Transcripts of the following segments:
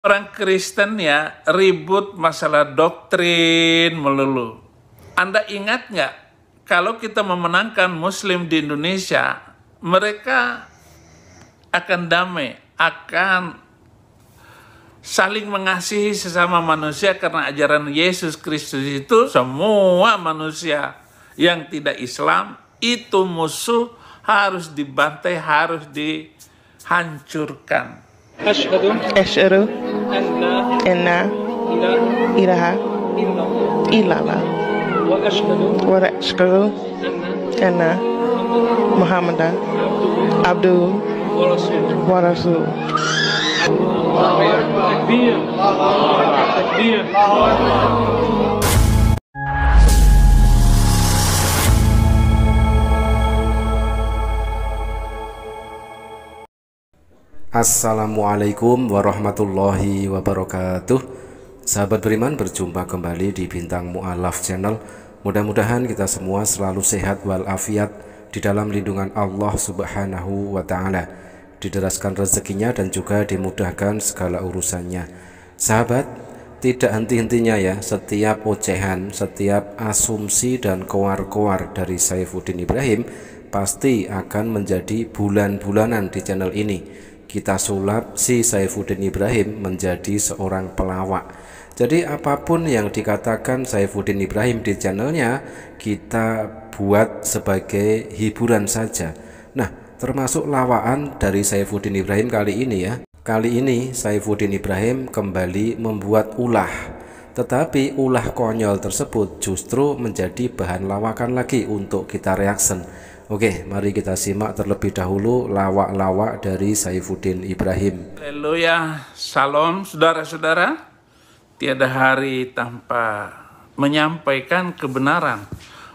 orang Kristen ya ribut masalah doktrin melulu. Anda ingat nggak kalau kita memenangkan Muslim di Indonesia, mereka akan damai, akan saling mengasihi sesama manusia karena ajaran Yesus Kristus itu semua manusia yang tidak Islam itu musuh harus dibantai, harus dihancurkan. Asyhadu. Asyhadu. Enna. Ilaha. Ilala. Wadashkuru. Enna. Muhammad. Abdu. Warasu. Warasu. Allah. Allah. Allah. Allah. Allah. Allah. Allah. Assalamualaikum warahmatullahi wabarakatuh Sahabat beriman berjumpa kembali di Bintang Mu'alaf Channel Mudah-mudahan kita semua selalu sehat walafiat Di dalam lindungan Allah subhanahu wa ta'ala Dideraskan rezekinya dan juga dimudahkan segala urusannya Sahabat, tidak henti-hentinya ya Setiap ocehan, setiap asumsi dan koar-koar dari Saifuddin Ibrahim Pasti akan menjadi bulan-bulanan di channel ini kita sulap si Saifuddin Ibrahim menjadi seorang pelawak. Jadi apapun yang dikatakan Saifuddin Ibrahim di channelnya kita buat sebagai hiburan saja. Nah termasuk lawaan dari Saifuddin Ibrahim kali ini ya. Kali ini Saifuddin Ibrahim kembali membuat ulah. Tetapi ulah konyol tersebut justru menjadi bahan lawakan lagi untuk kita reaction Oke, mari kita simak terlebih dahulu lawak-lawak dari Saifuddin Ibrahim. Haleluya, salam saudara-saudara. Tiada hari tanpa menyampaikan kebenaran,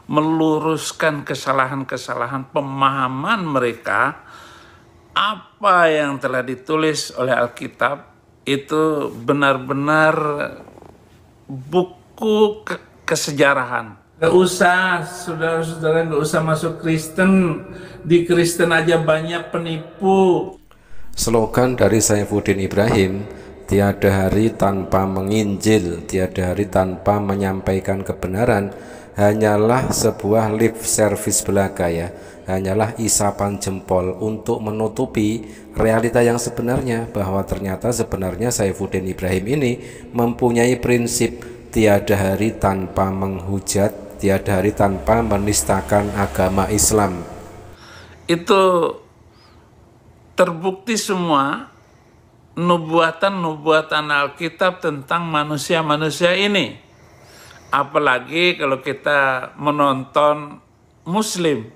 meluruskan kesalahan-kesalahan pemahaman mereka apa yang telah ditulis oleh Alkitab itu benar-benar buku kesejarahan Gak usah, saudara-saudara gak usah masuk Kristen. Di Kristen aja banyak penipu. Slogan dari Saifuddin Ibrahim, tiada hari tanpa menginjil, tiada hari tanpa menyampaikan kebenaran, hanyalah sebuah lip service belaka ya. Hanyalah isapan jempol untuk menutupi realita yang sebenarnya bahwa ternyata sebenarnya Saifuddin Ibrahim ini mempunyai prinsip tiada hari tanpa menghujat tiada hari tanpa menistakan agama Islam. Itu terbukti semua nubuatan-nubuatan Alkitab tentang manusia-manusia ini. Apalagi kalau kita menonton Muslim.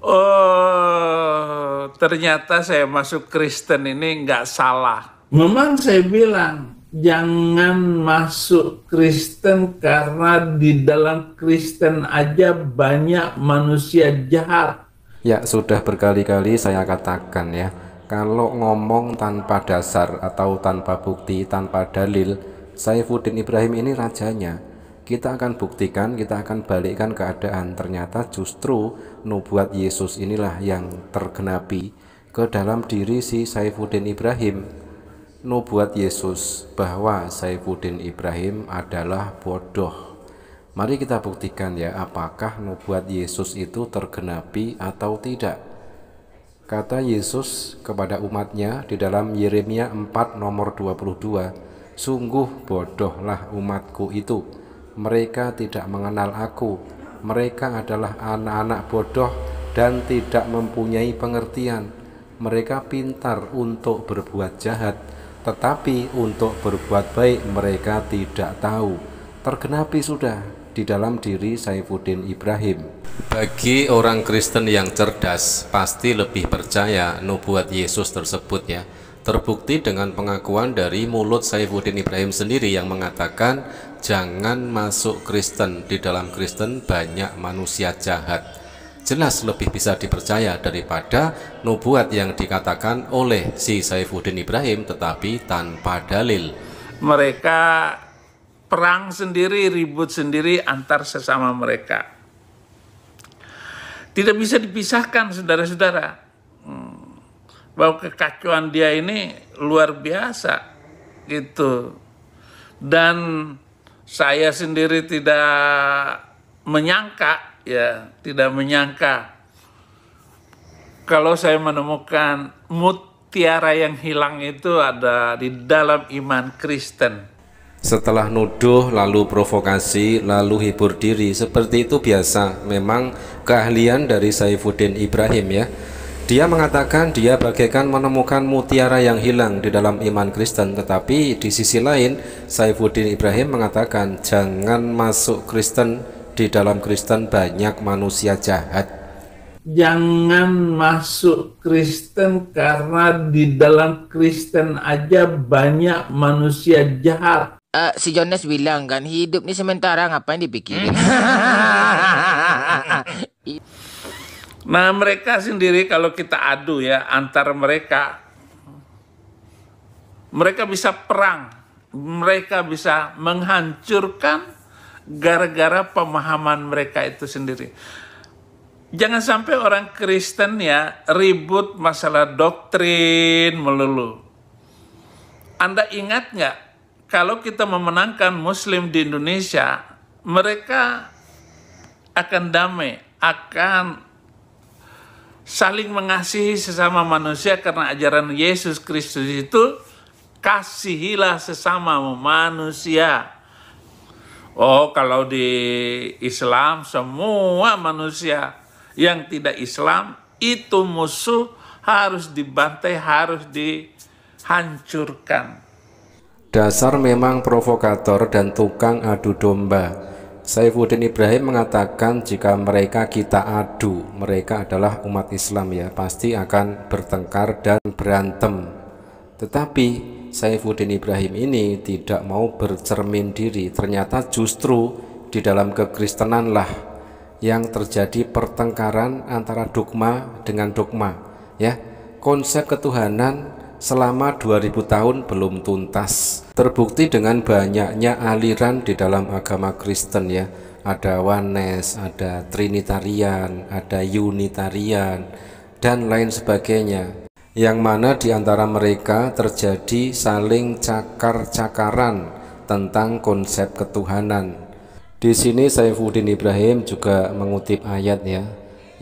Oh, ternyata saya masuk Kristen ini nggak salah. Memang saya bilang, jangan masuk Kristen karena di dalam Kristen aja banyak manusia jahat. Ya, sudah berkali-kali saya katakan ya, kalau ngomong tanpa dasar atau tanpa bukti, tanpa dalil, Saifuddin Ibrahim ini rajanya. Kita akan buktikan, kita akan balikkan keadaan. Ternyata justru nubuat Yesus inilah yang tergenapi ke dalam diri si Saifuddin Ibrahim nubuat Yesus bahwa Saifuddin Ibrahim adalah bodoh. Mari kita buktikan ya apakah nubuat Yesus itu tergenapi atau tidak. Kata Yesus kepada umatnya di dalam Yeremia 4 nomor 22, Sungguh bodohlah umatku itu, mereka tidak mengenal aku, mereka adalah anak-anak bodoh dan tidak mempunyai pengertian. Mereka pintar untuk berbuat jahat, tetapi untuk berbuat baik mereka tidak tahu, tergenapi sudah di dalam diri Saifuddin Ibrahim. Bagi orang Kristen yang cerdas, pasti lebih percaya nubuat Yesus tersebut ya. Terbukti dengan pengakuan dari mulut Saifuddin Ibrahim sendiri yang mengatakan, jangan masuk Kristen, di dalam Kristen banyak manusia jahat jelas lebih bisa dipercaya daripada nubuat yang dikatakan oleh si Saifuddin Ibrahim tetapi tanpa dalil. Mereka perang sendiri, ribut sendiri antar sesama mereka. Tidak bisa dipisahkan saudara-saudara. Hmm. Bahwa kekacauan dia ini luar biasa gitu. Dan saya sendiri tidak menyangka ya tidak menyangka kalau saya menemukan mutiara yang hilang itu ada di dalam iman Kristen. Setelah nuduh, lalu provokasi, lalu hibur diri, seperti itu biasa. Memang keahlian dari Saifuddin Ibrahim ya. Dia mengatakan dia bagaikan menemukan mutiara yang hilang di dalam iman Kristen, tetapi di sisi lain Saifuddin Ibrahim mengatakan jangan masuk Kristen di dalam Kristen banyak manusia jahat. Jangan masuk Kristen karena di dalam Kristen aja banyak manusia jahat. Uh, si Jonas bilang kan hidup ini sementara ngapain dipikirin? Hmm. nah mereka sendiri kalau kita adu ya antar mereka mereka bisa perang, mereka bisa menghancurkan gara-gara pemahaman mereka itu sendiri. Jangan sampai orang Kristen ya ribut masalah doktrin melulu. Anda ingat nggak kalau kita memenangkan Muslim di Indonesia, mereka akan damai, akan saling mengasihi sesama manusia karena ajaran Yesus Kristus itu kasihilah sesama manusia. Oh, kalau di Islam semua manusia yang tidak Islam itu musuh harus dibantai, harus dihancurkan. Dasar memang provokator dan tukang adu domba. Saifuddin Ibrahim mengatakan jika mereka kita adu, mereka adalah umat Islam ya, pasti akan bertengkar dan berantem. Tetapi Saifuddin Ibrahim ini tidak mau bercermin diri ternyata justru di dalam kekristenanlah yang terjadi pertengkaran antara dogma dengan dogma ya konsep ketuhanan selama 2000 tahun belum tuntas terbukti dengan banyaknya aliran di dalam agama Kristen ya ada Wanes, ada Trinitarian, ada Unitarian dan lain sebagainya yang mana di antara mereka terjadi saling cakar-cakaran tentang konsep ketuhanan. Di sini Saifuddin Ibrahim juga mengutip ayat ya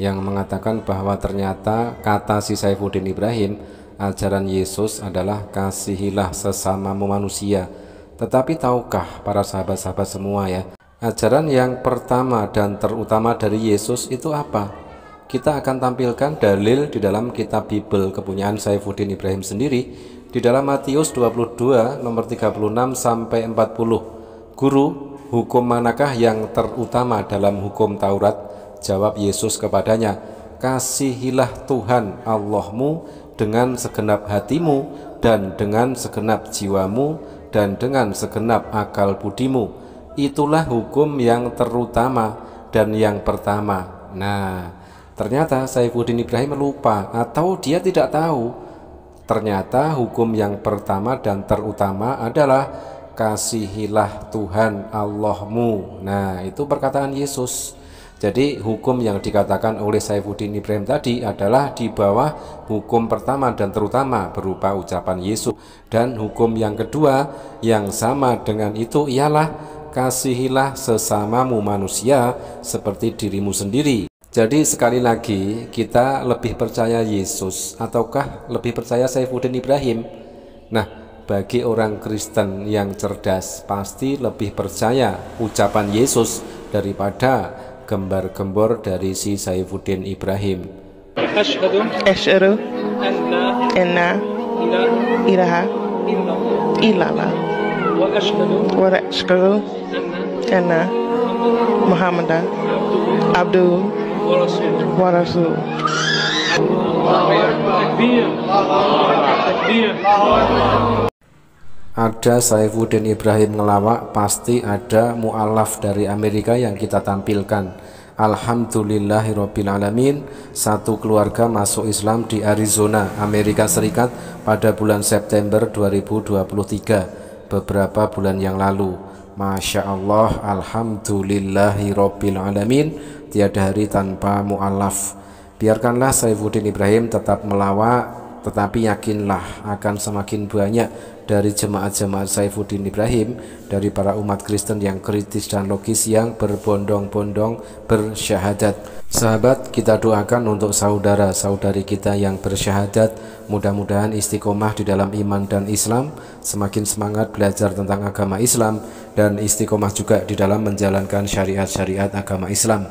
yang mengatakan bahwa ternyata kata si Saifuddin Ibrahim ajaran Yesus adalah kasihilah sesamamu manusia. Tetapi tahukah para sahabat-sahabat semua ya, ajaran yang pertama dan terutama dari Yesus itu apa? kita akan tampilkan dalil di dalam kitab Bible kepunyaan Saifuddin Ibrahim sendiri di dalam Matius 22 nomor 36 sampai 40. Guru, hukum manakah yang terutama dalam hukum Taurat? Jawab Yesus kepadanya, Kasihilah Tuhan Allahmu dengan segenap hatimu dan dengan segenap jiwamu dan dengan segenap akal budimu. Itulah hukum yang terutama dan yang pertama. Nah, Ternyata Saifuddin Ibrahim lupa atau dia tidak tahu. Ternyata hukum yang pertama dan terutama adalah kasihilah Tuhan Allahmu. Nah, itu perkataan Yesus. Jadi hukum yang dikatakan oleh Saifuddin Ibrahim tadi adalah di bawah hukum pertama dan terutama berupa ucapan Yesus dan hukum yang kedua yang sama dengan itu ialah kasihilah sesamamu manusia seperti dirimu sendiri. Jadi sekali lagi kita lebih percaya Yesus ataukah lebih percaya Saifuddin Ibrahim? Nah, bagi orang Kristen yang cerdas pasti lebih percaya ucapan Yesus daripada gembar-gembor dari si Saifuddin Ibrahim. Asyhadu ada Saifuddin Ibrahim ngelawak, pasti ada mualaf dari Amerika yang kita tampilkan. Alhamdulillahirabbil satu keluarga masuk Islam di Arizona, Amerika Serikat pada bulan September 2023, beberapa bulan yang lalu. Masya Allah Alhamdulillahi Rabbil Alamin Tiada hari tanpa mu'alaf Biarkanlah Saifuddin Ibrahim tetap melawak tetapi yakinlah akan semakin banyak dari jemaat-jemaat Saifuddin Ibrahim dari para umat Kristen yang kritis dan logis yang berbondong-bondong bersyahadat sahabat kita doakan untuk saudara-saudari kita yang bersyahadat mudah-mudahan istiqomah di dalam iman dan Islam semakin semangat belajar tentang agama Islam dan istiqomah juga di dalam menjalankan syariat-syariat agama Islam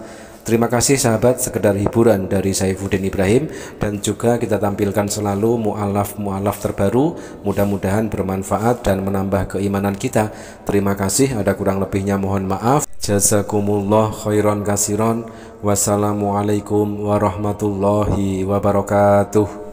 Terima kasih sahabat sekedar hiburan dari Saifuddin Ibrahim dan juga kita tampilkan selalu mualaf-mualaf terbaru mudah-mudahan bermanfaat dan menambah keimanan kita. Terima kasih ada kurang lebihnya mohon maaf. Jazakumullah khairan kasiron. Wassalamualaikum warahmatullahi wabarakatuh.